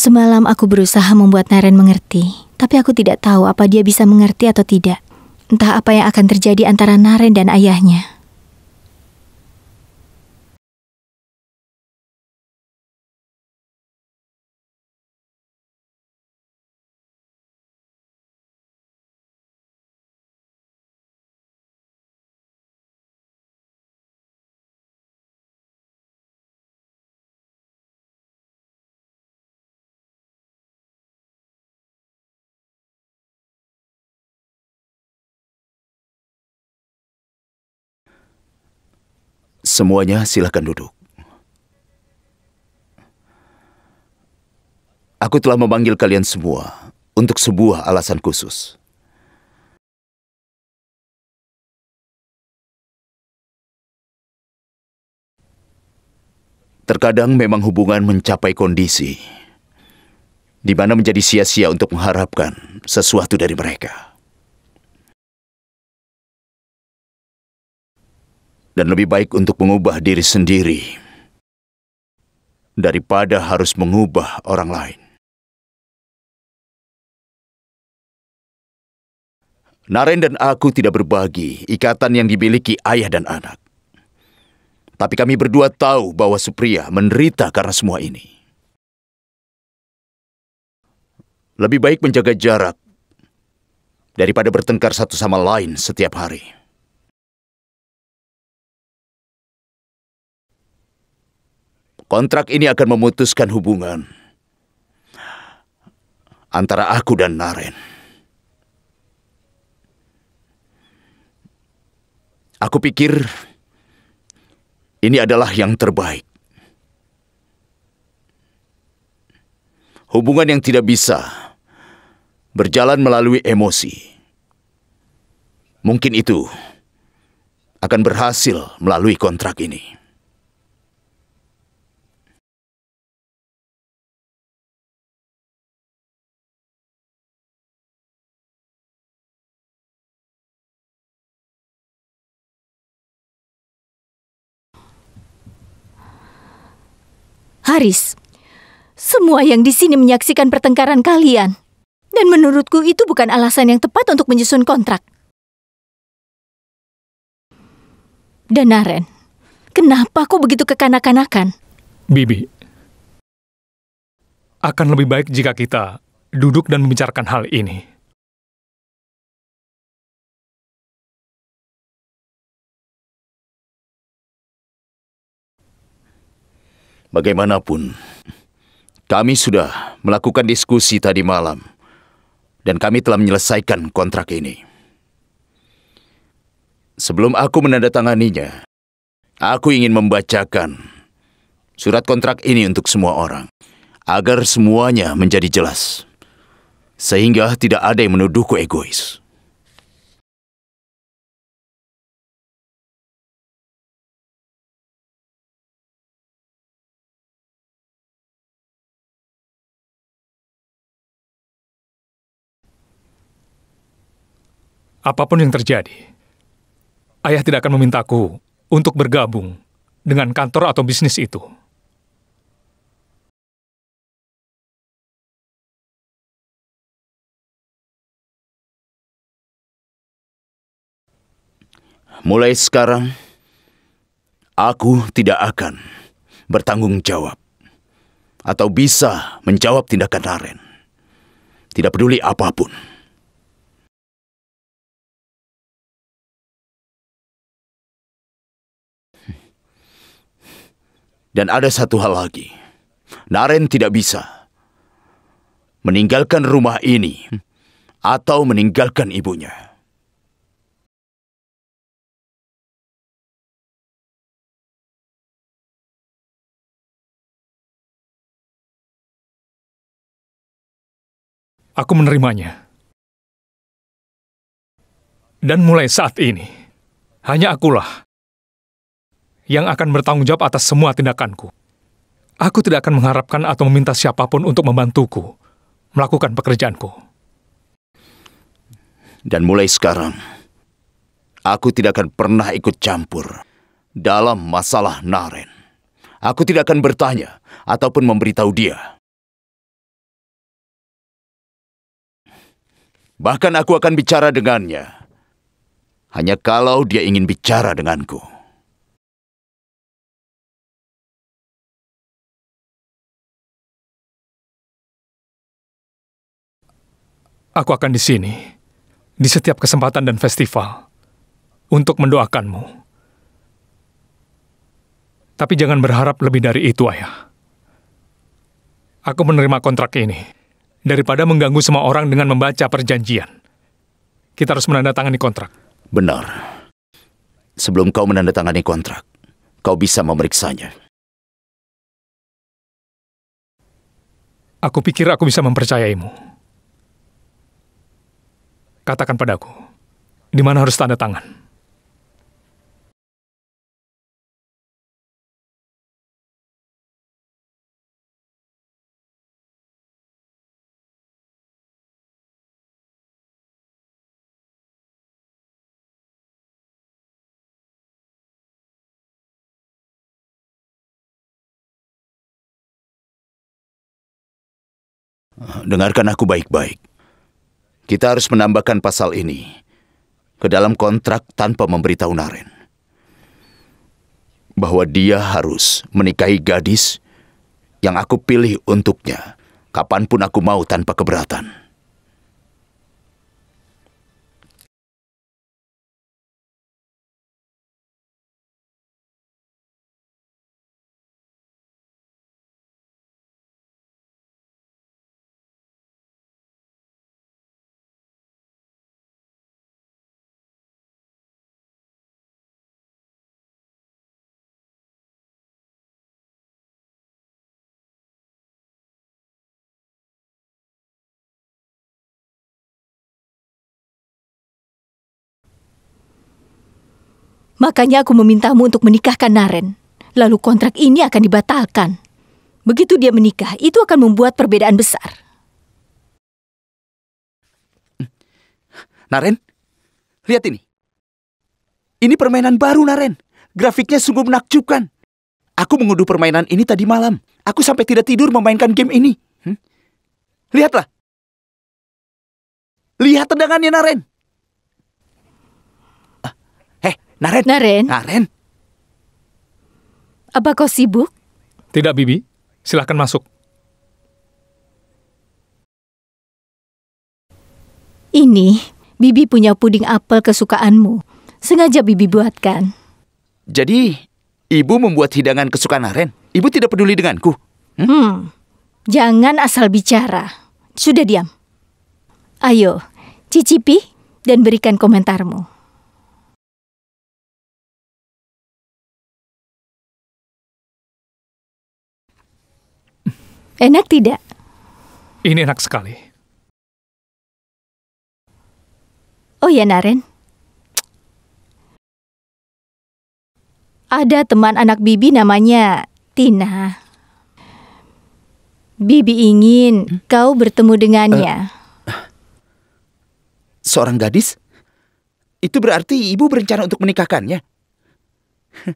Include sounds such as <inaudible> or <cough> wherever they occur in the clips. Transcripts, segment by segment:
Semalam aku berusaha membuat Naren mengerti, tapi aku tidak tahu apa dia bisa mengerti atau tidak. Entah apa yang akan terjadi antara Naren dan ayahnya. Semuanya silahkan duduk. Aku telah memanggil kalian semua untuk sebuah alasan khusus. Terkadang memang hubungan mencapai kondisi di mana menjadi sia-sia untuk mengharapkan sesuatu dari mereka. dan lebih baik untuk mengubah diri sendiri daripada harus mengubah orang lain. Naren dan aku tidak berbagi ikatan yang dimiliki ayah dan anak. Tapi kami berdua tahu bahwa Supriya menderita karena semua ini. Lebih baik menjaga jarak daripada bertengkar satu sama lain setiap hari. Kontrak ini akan memutuskan hubungan antara aku dan Naren. Aku pikir ini adalah yang terbaik. Hubungan yang tidak bisa berjalan melalui emosi. Mungkin itu akan berhasil melalui kontrak ini. Haris, semua yang di sini menyaksikan pertengkaran kalian. Dan menurutku itu bukan alasan yang tepat untuk menyusun kontrak. Dan Naren, kenapa kau begitu kekanak-kanakan? Bibi, akan lebih baik jika kita duduk dan membicarakan hal ini. Bagaimanapun, kami sudah melakukan diskusi tadi malam dan kami telah menyelesaikan kontrak ini. Sebelum aku menandatanganinya, aku ingin membacakan surat kontrak ini untuk semua orang agar semuanya menjadi jelas sehingga tidak ada yang menuduhku egois. apapun yang terjadi, ayah tidak akan memintaku untuk bergabung dengan kantor atau bisnis itu. Mulai sekarang, aku tidak akan bertanggung jawab atau bisa menjawab tindakan Raren. Tidak peduli apapun. Dan ada satu hal lagi. Naren tidak bisa meninggalkan rumah ini atau meninggalkan ibunya. Aku menerimanya. Dan mulai saat ini, hanya akulah yang akan bertanggung jawab atas semua tindakanku. Aku tidak akan mengharapkan atau meminta siapapun untuk membantuku melakukan pekerjaanku. Dan mulai sekarang, aku tidak akan pernah ikut campur dalam masalah Naren. Aku tidak akan bertanya ataupun memberitahu dia. Bahkan aku akan bicara dengannya. Hanya kalau dia ingin bicara denganku. Aku akan di sini, di setiap kesempatan dan festival, untuk mendoakanmu. Tapi jangan berharap lebih dari itu, Ayah. Aku menerima kontrak ini daripada mengganggu semua orang dengan membaca perjanjian. Kita harus menandatangani kontrak. Benar. Sebelum kau menandatangani kontrak, kau bisa memeriksanya. Aku pikir aku bisa mempercayaimu. Katakan padaku, di mana harus tanda tangan? Dengarkan aku baik-baik. Kita harus menambahkan pasal ini ke dalam kontrak tanpa memberitahu Naren. Bahwa dia harus menikahi gadis yang aku pilih untuknya, kapanpun aku mau tanpa keberatan. Makanya aku memintamu untuk menikahkan Naren. Lalu kontrak ini akan dibatalkan. Begitu dia menikah, itu akan membuat perbedaan besar. Naren, lihat ini. Ini permainan baru, Naren. Grafiknya sungguh menakjubkan. Aku mengunduh permainan ini tadi malam. Aku sampai tidak tidur memainkan game ini. Hmm? Lihatlah. Lihat tendangannya, Naren. Naren. Naren. Naren. Apa kau sibuk? Tidak, Bibi. Silahkan masuk. Ini, Bibi punya puding apel kesukaanmu. Sengaja Bibi buatkan. Jadi, Ibu membuat hidangan kesukaan Naren? Ibu tidak peduli denganku? Hmm? hmm. Jangan asal bicara. Sudah diam. Ayo, cicipi dan berikan komentarmu. Enak tidak? Ini enak sekali. Oh ya, Naren. Ada teman anak Bibi namanya Tina. Bibi ingin hmm? kau bertemu dengannya. Uh, seorang gadis? Itu berarti ibu berencana untuk menikahkannya. <laughs>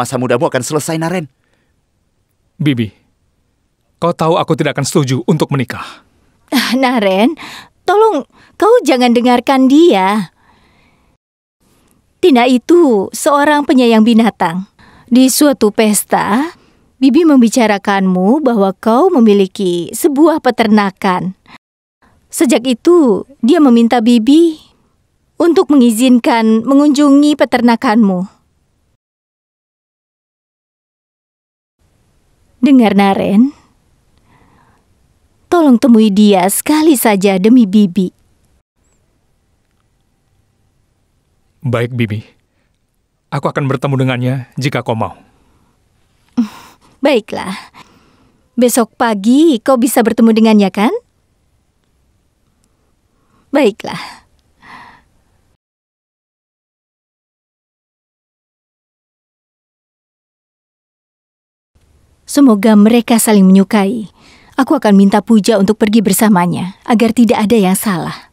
Masa mudamu akan selesai, Naren. Bibi, Kau tahu aku tidak akan setuju untuk menikah. <laughs> Nah, Ren, tolong kau jangan dengarkan dia. Tina itu seorang penyayang binatang. Di suatu pesta, Bibi membicarakanmu bahwa kau memiliki sebuah peternakan. Sejak itu, dia meminta Bibi untuk mengizinkan mengunjungi peternakanmu. Dengar, Naren. Tolong temui dia sekali saja demi Bibi. Baik, Bibi. Aku akan bertemu dengannya jika kau mau. Baiklah. Besok pagi kau bisa bertemu dengannya, kan? Baiklah. Semoga mereka saling menyukai. Aku akan minta Puja untuk pergi bersamanya agar tidak ada yang salah.